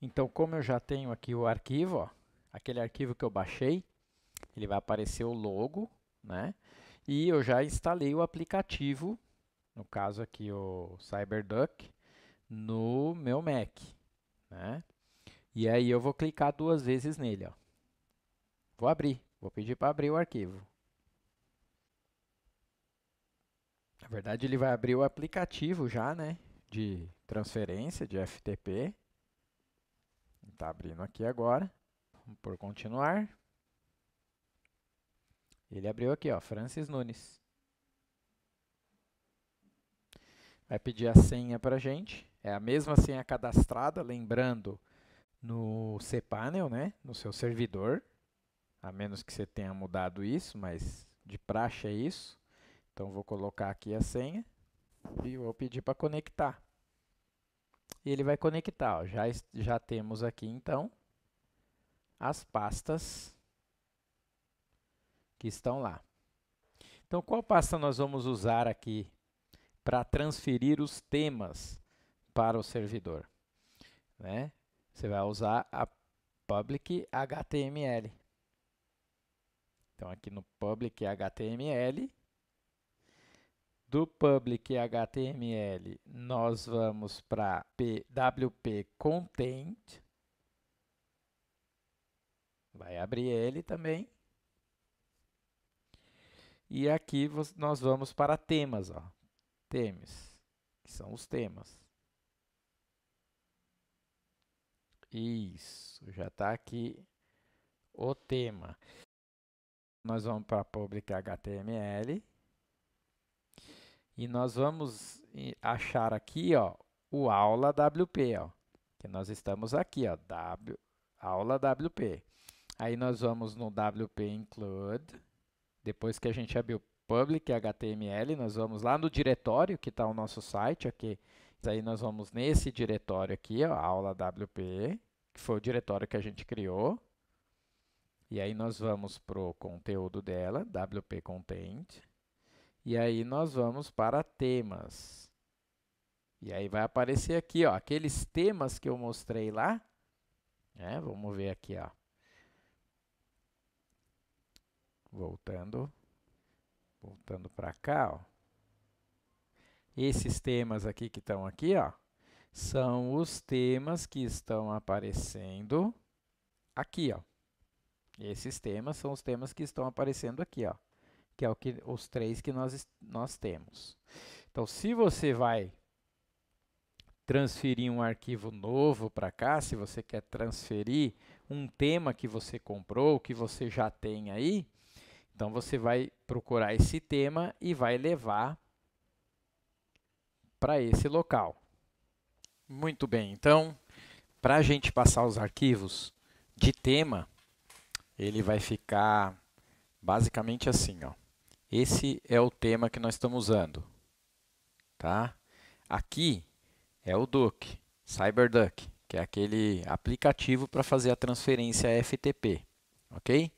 Então, como eu já tenho aqui o arquivo, ó, aquele arquivo que eu baixei, ele vai aparecer o logo, né? E eu já instalei o aplicativo, no caso aqui o CyberDuck, no meu Mac, né? E aí eu vou clicar duas vezes nele, ó. Vou abrir, vou pedir para abrir o arquivo. Na verdade, ele vai abrir o aplicativo já, né? De transferência de FTP. Está abrindo aqui agora. Vamos por continuar. Ele abriu aqui, ó, Francis Nunes. Vai pedir a senha para a gente. É a mesma senha cadastrada, lembrando, no cPanel, né, no seu servidor. A menos que você tenha mudado isso, mas de praxe é isso. Então, vou colocar aqui a senha e vou pedir para conectar e ele vai conectar. Ó. Já, já temos aqui, então, as pastas que estão lá. Então, qual pasta nós vamos usar aqui para transferir os temas para o servidor? Né? Você vai usar a public HTML. Então, aqui no public HTML, do public HTML, nós vamos para PWP content. Vai abrir ele também. E aqui nós vamos para temas, ó. Temes, que são os temas. Isso, já está aqui o tema. Nós vamos para public HTML. E nós vamos achar aqui ó, o aula WP, ó, que nós estamos aqui, ó, w, aula WP. Aí nós vamos no WP Include, depois que a gente abriu Public HTML, nós vamos lá no diretório que está o nosso site aqui. Aí nós vamos nesse diretório aqui, ó, aula WP, que foi o diretório que a gente criou. E aí nós vamos para o conteúdo dela, WP Content. E aí nós vamos para temas. E aí vai aparecer aqui, ó, aqueles temas que eu mostrei lá. Né? Vamos ver aqui, ó. Voltando. Voltando para cá, ó. Esses temas aqui que estão aqui, ó, são os temas que estão aparecendo aqui, ó. Esses temas são os temas que estão aparecendo aqui, ó que é o que, os três que nós, nós temos. Então, se você vai transferir um arquivo novo para cá, se você quer transferir um tema que você comprou, que você já tem aí, então você vai procurar esse tema e vai levar para esse local. Muito bem, então, para a gente passar os arquivos de tema, ele vai ficar basicamente assim, ó. Esse é o tema que nós estamos usando. Tá? Aqui é o Duck, CyberDuck, que é aquele aplicativo para fazer a transferência FTP. Ok?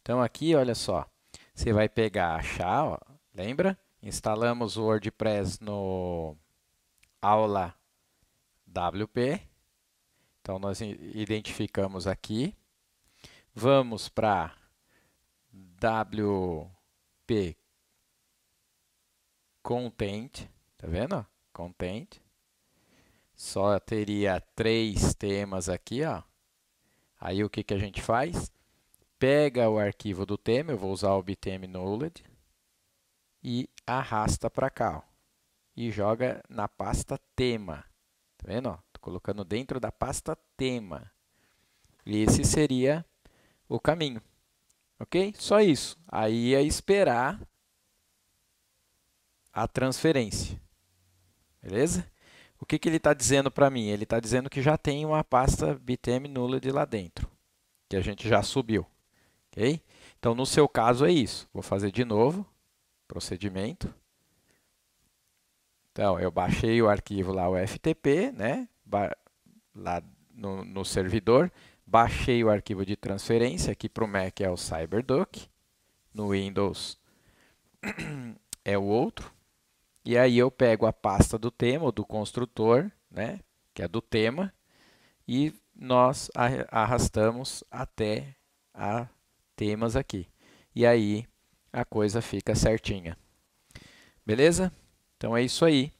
Então, aqui, olha só, você vai pegar, a chave, lembra? Instalamos o WordPress no aula WP. Então, nós identificamos aqui. Vamos para W p content, tá vendo? Content. Só teria três temas aqui, ó. Aí o que, que a gente faz? Pega o arquivo do tema, eu vou usar o btm nulled, e arrasta para cá, ó, E joga na pasta tema. Tá vendo? Ó? Tô colocando dentro da pasta tema. E esse seria o caminho. Ok? Só isso. Aí é esperar a transferência. Beleza? O que, que ele está dizendo para mim? Ele está dizendo que já tem uma pasta BTM nula de lá dentro, que a gente já subiu. Ok? Então, no seu caso, é isso. Vou fazer de novo, procedimento. Então, eu baixei o arquivo lá, o FTP, né? Ba lá no, no servidor, baixei o arquivo de transferência, aqui para o Mac é o CyberDuck, no Windows é o outro, e aí eu pego a pasta do tema, ou do construtor, né, que é do tema, e nós arrastamos até a temas aqui. E aí a coisa fica certinha. Beleza? Então é isso aí.